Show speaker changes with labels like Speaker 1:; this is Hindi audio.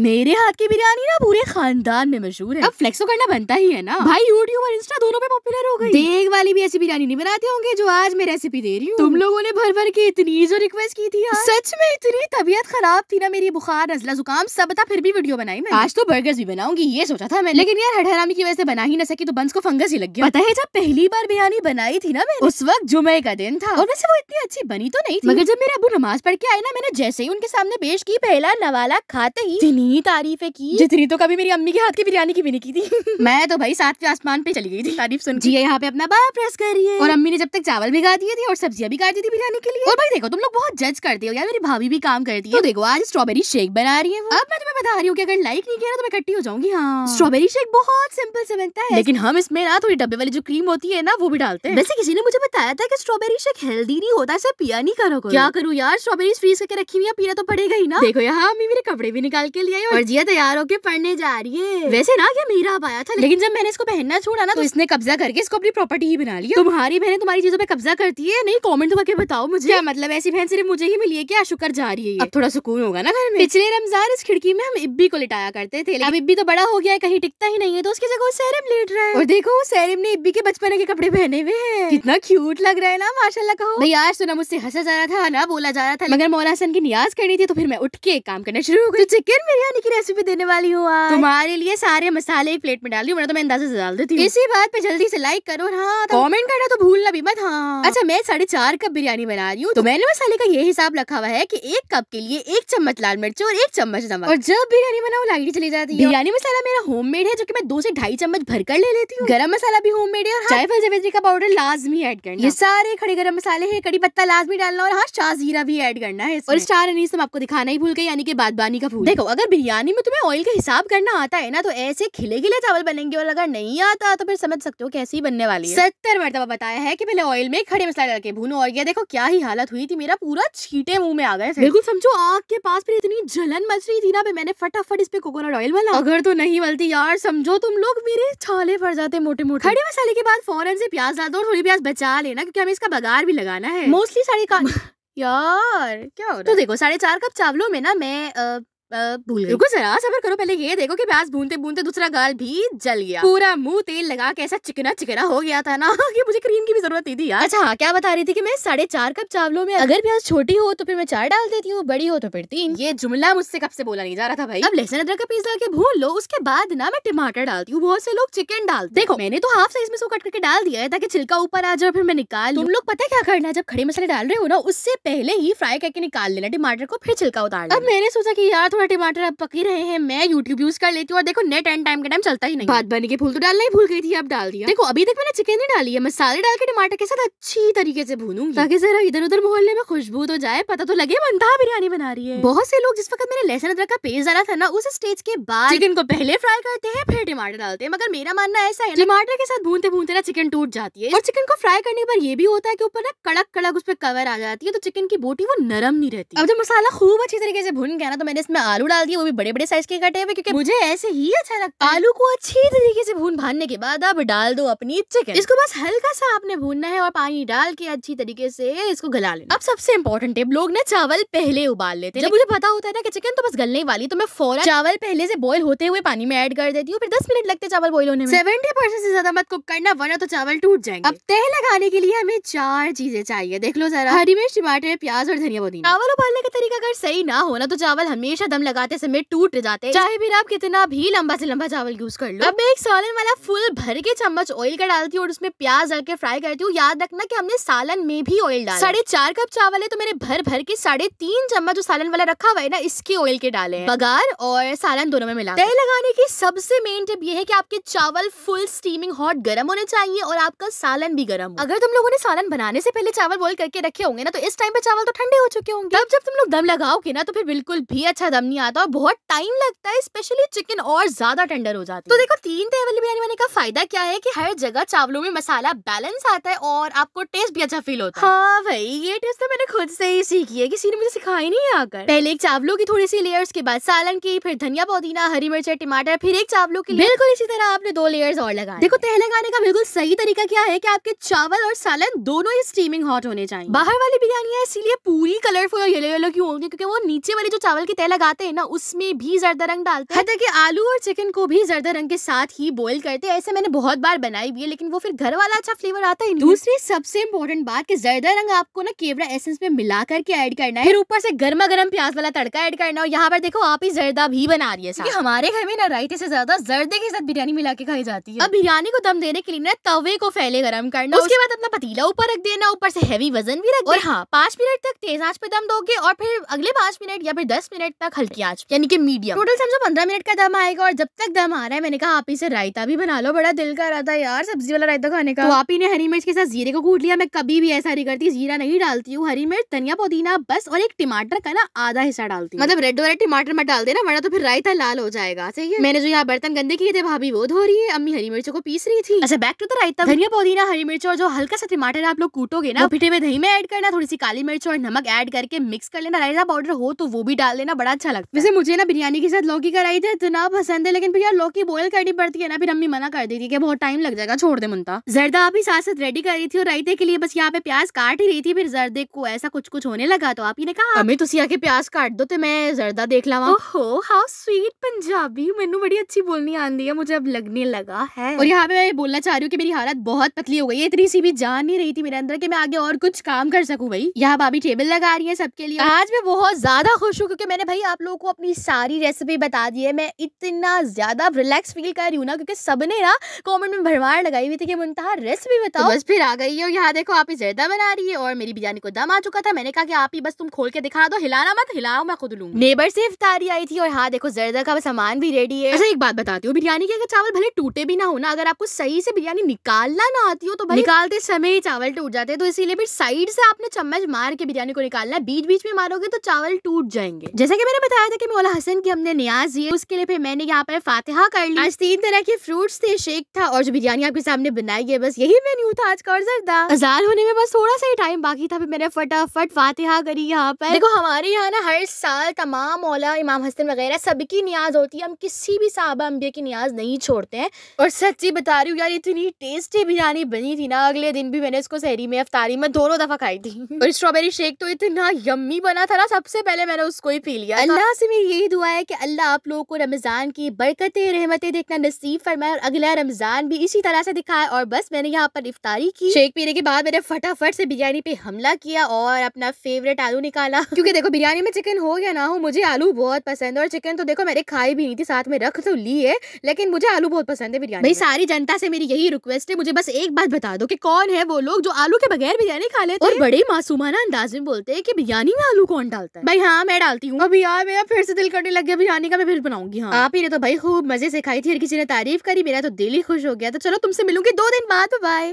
Speaker 1: मेरे हाथ की बिरयानी ना पूरे खानदान में मशहूर है अब फ्लेक्सो करना बनता ही है ना भाई यूट्यूब और इंस्टा दोनों पे पॉपुलर हो गई देख वाली भी ऐसी बिरयानी नहीं बनाते होंगे जो आज मैं रेसिपी दे रही हूँ तुम लोगों ने भर भर के इतनी जो रिक्वेस्ट की थी यार सच में इतनी तबीयत खराब थी ना मेरी बुखार नजला जुकाम सब था फिर भी वीडियो बनाई मैं आज तो बर्गर भी बनाऊंगी ये सोचा था मैं लेकिन यार हडहरामी की वजह से बना ही ना सकी तो बंस को फंगस ही लग गया पता है जब पहली बार बिरयानी बनाई थी ना मैं उस वक्त जुमे का दिन था और वैसे वो इतनी अच्छी बनी तो नहीं मगर जब मेरे अबू नमाज पढ़ के आए ना मैंने जैसे ही उनके सामने पेश की पहला नवाला खाते ही इतनी तारीफें की जितनी तो कभी मेरी अम्मी के हाथ की बिरयानी की भी नहीं की थी मैं तो भाई सातवें आसमान पे चली गई थी तारीफ सुन जी यहाँ पे अपना बाया प्रेस कर रही है और अम्मी ने जब तक चावल भी गा दिए थे और सब्जियां भी काट दी थी बिरयानी के लिए और भाई देखो तुम लोग बहुत जज करते हो यार मेरी भाभी भी काम करती है तो देखो आज स्ट्रॉबेरी शेक बना रही है अब मैं तुम्हें बता रही हूँ की अगर लाइक नहीं किया तो मैं इकट्ठी हो जाऊंगी हाँ स्ट्रॉबेरी शेक बहुत सिंपल से बनता है लेकिन हम इसमें ना थोड़ी डब्बे वाली जो क्रीम होती है ना वो भी डालते हैं वैसे किसी ने मुझे बताया था की स्ट्रॉबेरी शेक हेल्दी नहीं होता ऐसे पिया नहीं करो क्या करूँ यार स्ट्रॉबेरी फ्रीज करके रखी हुई पीना तो पड़ेगा ही ना देखो यहाँ अम्मी मेरे कपड़े भी निकाल के लिए आई और जिया तैयार होके पढ़ने जा रही है वैसे ना क्या मेरा अब आया था लेकिन जब मैंने इसको पहनना छोड़ा ना तो इसने कब्जा करके इसको अपनी प्रॉपर्टी ही बना लिया तुम्हारी बहन तुम्हारी चीजों पे कब्जा करती है नहीं कॉमेंट तो करके बताओ मुझे क्या मतलब ऐसी बहन सिर्फ मुझे ही मिली है क्या शुक्र जा रही है अब थोड़ा सुकून होगा ना घर में पिछले रमजान इस खिड़की में हम इब्बी को लिटाया करते थे अब इब्बी तो बड़ा हो गया है कहीं टिकता ही नहीं है तो उसकी जगह सैरम लेट रहा है और देखो सैरम ने इब्बी के बचपन के कपड़े पहने हुए हैं कितना क्यूट लग रहा है ना माशाल्लाह कहो भाई आज तो ना मुझसे हंसा जा रहा था ना बोला जा रहा था मगर मौला हसन की नियाज करनी थी तो फिर मैं उठ के काम करना शुरू हो गई चिकन तो मेरे बिरयानी की रेसिपी देने वाली हूँ तुम्हारे लिए सारे मसाले एक प्लेट में डाल दी तो मैं अंदाजा से डाल देती हूँ इसी बात पे जल्दी से लाइक करो हाँ कॉमेंट तो- करना तो भूलना भी मत हाँ अच्छा मैं साढ़े चार कप बिरयानी बना रही हूँ तो, तो मैंने मसाले का ये हिसाब रखा हुआ है की एक कप के लिए एक चम्मच लाल मिर्च और एक चम्मच नमक और जब बिरयानी बनाओ लाइट चली जाती है बिरयानी मसाला मेरा होम मेड है जो की मैं दो से ढाई चम्मच भर कर ले लेती हूँ गर्म मसाला भी होम मेड है और हाँ। चाय फल का पाउडर लाजमी एड करना ये सारे खड़े गर्म मसाले है कड़ी पत्ता लाजमी डालना और हाँ शाह जीरा भी एड करना है और स्टार हम तो आपको दिखाना ही भूल गए यानी कि बादबानी का फूल देखो अगर बिरयानी में तुम्हें ऑयल का हिसाब करना आता है ना तो ऐसे खिले खिले चावल बनेंगे और अगर नहीं आता तो फिर समझ सकते हो कैसी बनने वाली है सत्तर मरतबा बताया है की पहले ऑयल में खड़े मसाला डाल के भूनो और देखो क्या ही हालत हुई थी मेरा पूरा छीटे मुंह में आ गए बिल्कुल समझो आग के पास फिर इतनी जलन मच रही थी ना मैंने फटाफट इस पे कोकोनट ऑयल वाला अगर तो नहीं मलती यार समझो तुम लोग मेरे छाले पड़ जाते मोटे मोटे खड़े मसाले के बाद फॉरन से प्याज डाल दो और थोड़ी प्याज बचा लेना क्योंकि हमें इसका बगार भी लगाना है मोस्टली साढ़े का यार क्या हो रहा तो है तो देखो साढ़े चार कप चावलों में ना मैं आ, भूल रुको जरा सबर करो पहले ये देखो कि प्याज भूनते भूनते दूसरा गाल भी जल गया पूरा मुंह तेल लगा के ऐसा चिकना चिकना हो गया था ना कि मुझे क्रीम की भी जरूरत थी यार अच्छा हाँ, क्या बता रही थी कि मैं साढ़े चार कप चावलों में अगर प्याज छोटी हो तो फिर मैं चार डाल देती हूँ बड़ी हो तो फिर तीन ये जुमला मुझसे कब से बोला नहीं जा रहा था भाई अब लहसुन अदरक का पीस डाल के भून लो उसके बाद ना मैं टमाटर डालती हूँ बहुत से लोग चिकन डाल देखो मैंने तो हाफ साइज में सो कट करके डाल दिया है ताकि छिलका ऊपर आ जाए फिर मैं निकाल तुम लोग पता क्या करना है जब खड़े मसाले डाल रहे हो ना उससे पहले ही फ्राई करके निकाल लेना टमाटर को फिर छिलका उतार अब मैंने सोचा की यार थोड़ा और टमाटर अब पकी रहे हैं मैं यूट्यूब यूज कर लेती हूँ और देखो नेट एंड टाइम के टाइम चलता ही नहीं बात बनी के फूल तो डालना ही भूल गई थी अब डाल दिया देखो अभी तक मैंने चिकन ही डाली है मसाले डाल के टमाटर के साथ अच्छी तरीके से भूनूंगी ताकि जरा इधर उधर मोहल्ले में खुशबू तो जाए पता तो लगे बनता बिरयानी बना रही है बहुत से लोग जिस वक्त मैंने लहसन अदरक का पेस्ट डाला था ना उस स्टेज के बाद चिकन को पहले फ्राई करते हैं फिर टमाटर डालते हैं मगर मेरा मानना ऐसा है टमाटर के साथ भूनते भूनते ना चिकन टूट जाती है और चिकन को फ्राई करने के बाद ये भी होता है की ऊपर ना कड़क कड़क उस पर कवर आ जाती है तो चिकन की बोटी वो नरम नहीं रहती अब जब मसाला खूब अच्छी तरीके से भून गया ना तो मैंने इसमें आलू डाल दिए वो भी बड़े बड़े साइज के कटे हुए क्योंकि मुझे ऐसे ही अच्छा लगता है आलू को अच्छी तरीके से भून भानने के बाद अब डाल दो अपनी चिकन इसको बस हल्का सा आपने भूनना है और पानी डाल के अच्छी तरीके से इसको गला लेना अब सबसे इम्पोर्टेंट है लोग ना चावल पहले उबाल लेते हैं जब मुझे पता होता है ना कि चिकन तो बस गलने वाली तो मैं फौरन चावल पहले से बॉयल होते हुए पानी में ऐड कर देती हूँ फिर दस मिनट लगते चावल बॉयल होने में सेवेंटी परसेंट से ज्यादा मत कुक करना वरना तो चावल टूट जाएंगे अब तेल लगाने के लिए हमें चार चीजें चाहिए देख लो जरा हरी मिर्च टमाटर प्याज और धनिया पुदीना चावल उबालने का तरीका अगर सही ना होना तो चावल हमेशा कदम लगाते समय टूट जाते हैं चाहे फिर आप कितना भी लंबा से लंबा चावल यूज कर लो अब मैं एक सालन वाला फुल भर के चम्मच ऑयल का डालती हूँ और उसमें प्याज डाल के फ्राई करती हूँ याद रखना की हमने सालन में भी ऑयल डाला साढ़े चार कप चावल है तो मैंने भर भर के साढ़े तीन चम्मच जो सालन वाला रखा हुआ है ना इसके ऑयल के डाले बगार और सालन दोनों में मिला तय लगाने की सबसे मेन टिप ये है की आपके चावल फुल स्टीमिंग हॉट गर्म होने चाहिए और आपका सालन भी गर्म अगर तुम लोगों ने सालन बनाने से पहले चावल बॉइल करके रखे होंगे ना तो इस टाइम पे चावल तो ठंडे हो चुके होंगे अब जब तुम लोग दम लगाओगे ना तो फिर बिल्कुल भी अच्छा दम दम नहीं आता और बहुत टाइम लगता है स्पेशली चिकन और ज्यादा टेंडर हो जाता तो है तो देखो तीन वाली बिरयानी बनाने का फायदा क्या है कि हर जगह चावलों में मसाला बैलेंस आता है और आपको टेस्ट भी अच्छा फील होता है हाँ भाई ये टेस्ट तो मैंने खुद से ही सीखी है किसी ने मुझे सिखाई नहीं आकर पहले एक चावलों की थोड़ी सी लेयर्स के बाद सालन की फिर धनिया पुदीना हरी मिर्च टमाटर फिर एक चावलों की बिल्कुल इसी तरह आपने दो लेयर्स और लगा देखो तह लगाने का बिल्कुल सही तरीका क्या है की आपके चावल और सालन दोनों ही स्टीमिंग हॉट होने चाहिए बाहर वाली बिरयानी है इसीलिए पूरी कलरफुल और येलो येलो क्यों होंगी क्योंकि वो नीचे वाली जो चावल की तह लगा बनाते हैं ना उसमें भी जर्दा रंग डालते हैं हालांकि आलू और चिकन को भी जर्दा रंग के साथ ही बॉईल करते हैं ऐसे मैंने बहुत बार बनाई भी है लेकिन वो फिर घर वाला अच्छा फ्लेवर आता ही दूसरी सबसे इम्पोर्टेंट बात की जर्दा रंग आपको ना केवरा एसेंस में मिला करके एड करना है फिर ऊपर से गर्मा गर्म प्याज वाला तड़का एड करना और यहाँ पर देखो आप ही जर्दा भी बना रही है हमारे घर में ना रायते से ज्यादा जर्दे के साथ बिरयानी मिला के खाई जाती है अब बिरयानी को दम देने के लिए ना तवे को फैले गर्म करना उसके बाद अपना पतीला ऊपर रख देना ऊपर से हैवी वजन भी रख और हाँ पांच मिनट तक तेज आंच पे दम दोगे और फिर अगले पांच मिनट या फिर दस मिनट तक हल्की आज यानी कि मीडियम टोटल समझो पंद्रह मिनट का दम आएगा और जब तक दम आ रहा है मैंने कहा आप इसे रायता भी बना लो बड़ा दिल कर रहा था यार सब्जी वाला रायता खाने का तो आप ही ने हरी मिर्च के साथ जीरे को कूट लिया मैं कभी भी ऐसा नहीं करती जीरा नहीं डालती हूँ हरी मिर्च धनिया पुदीना बस और एक टमाटर का ना आधा हिस्सा डालती मतलब रेड वाला टमाटर मत डाल देना वरना तो फिर रायता लाल हो जाएगा सही है मैंने जो यहाँ बर्तन गंदे किए थे भाभी वो धो रही है अम्मी हरी मिर्चों को पीस रही थी अच्छा बैक टू द रायता धनिया पुदीना हरी मिर्च और जो हल्का सा टमाटर आप लोग कूटोगे ना फिटे हुए दही में एड करना थोड़ी सी काली मिर्च और नमक एड करके मिक्स कर लेना रायता पाउडर हो तो वो भी डाल देना बड़ा अच्छा लगता वैसे मुझे ना बिरयानी के साथ लौकी कराई थी इतना पसंद है लेकिन फिर यार लौकी बॉयल करनी पड़ती है ना फिर मम्मी मना कर देती है बहुत टाइम लग जाएगा छोड़ दे मुनता जरदा ही साथ साथ रेडी कर रही थी और रायते के लिए बस यहाँ पे प्याज काट ही रही थी फिर जर्दे को ऐसा कुछ कुछ होने लगा तो आप ही ने कहा अम्मी तुम आके प्याज काट दो तो मैं जरदा देख लावा ओहो हाउ स्वीट पंजाबी मेनू बड़ी अच्छी बोलनी आंदी है मुझे अब लगने लगा है और यहाँ पे मैं बोलना चाह रही हूँ की मेरी हालत बहुत पतली हो गई है इतनी सी भी जान नहीं रही थी मेरे अंदर की मैं आगे और कुछ काम कर सकूँ भाई यहाँ भाभी टेबल लगा रही है सबके लिए आज मैं बहुत ज्यादा खुश हूँ क्योंकि मैंने भाई आप लोगों को अपनी सारी रेसिपी बता दी है मैं इतना ज़्यादा रिलैक्स फील कर रही हूँ ना क्योंकि सबने ना कमेंट में भरमार लगाई हुई थी कि मुनतहा रेसिपी तो बताओ तो बस फिर आ गई है यहाँ देखो आप ही जर्दा बना रही है और मेरी बिरयानी को दम आ चुका था मैंने कहा कि आप ही बस तुम खोल के दिखा दो हिलाना मत हिलाओ मैं खुद लूँ नेबर से इफ्तारी आई थी और हाँ देखो जर्दा का सामान भी रेडी है अच्छा एक बात बताती हूँ बिरयानी के अगर चावल भले टूटे भी ना हो ना अगर आपको सही से बिरयानी निकालना ना आती हो तो निकालते समय ही चावल टूट जाते हैं तो इसीलिए फिर साइड से आपने चम्मच मार के बिरयानी को निकालना बीच बीच में मारोगे तो चावल टूट जाएंगे जैसे कि मैंने बताया था कि मौला हसन की हमने न्याज दी उसके लिए फिर मैंने यहाँ पर फातिहा कर ली आज तीन तरह के फ्रूट्स थे शेक था और जो बिरयानी आपके सामने बनाई है बस यही मेन्यू था आज का और जरदा अजान होने में बस थोड़ा सा ही टाइम बाकी था फिर मैंने फटाफट फातिहा करी यहाँ पर देखो हमारे यहाँ ना हर साल तमाम मौला इमाम हसन वगैरह सबकी न्याज होती है हम किसी भी साहबा अम्बिया की न्याज नहीं छोड़ते हैं और सच्ची बता रही हूँ यार इतनी टेस्टी बिरयानी बनी थी ना अगले दिन भी मैंने इसको सहरी में अफ्तारी में दोनों दफा खाई थी और स्ट्रॉबेरी शेक तो इतना यम्मी बना था ना सबसे पहले मैंने उसको ही पी लिया अल्लाह से मेरी यही दुआ है कि अल्लाह आप लोगों को रमज़ान की बरकतें रहमतें देखना नसीब फरमाए और अगला रमज़ान भी इसी तरह से दिखाए और बस मैंने यहाँ पर इफ्तारी की शेक पीने के बाद मैंने फटाफट से बिरयानी पे हमला किया और अपना फेवरेट आलू निकाला क्योंकि देखो बिरयानी में चिकन हो या ना हो मुझे आलू बहुत पसंद है और चिकन तो देखो मैंने खाई भी नहीं थी साथ में रख तो ली है लेकिन मुझे आलू बहुत पसंद है बिरयानी भाई सारी जनता से मेरी यही रिक्वेस्ट है मुझे बस एक बात बता दो कि कौन है वो लोग जो आलू के बगैर बिरयानी खा लेते और बड़े मासूमाना अंदाज में बोलते हैं कि बिरयानी में आलू कौन डालता है भाई हाँ मैं डालती हूँ अभी यार मेरा फिर से दिल करने लग गया बिरयानी का मैं फिर बनाऊंगी हाँ आप ही ने तो भाई खूब मजे से खाई थी और किसी ने तारीफ करी मेरा तो दिल ही खुश हो गया तो चलो तुमसे मिलूंगी दो दिन बाद बाय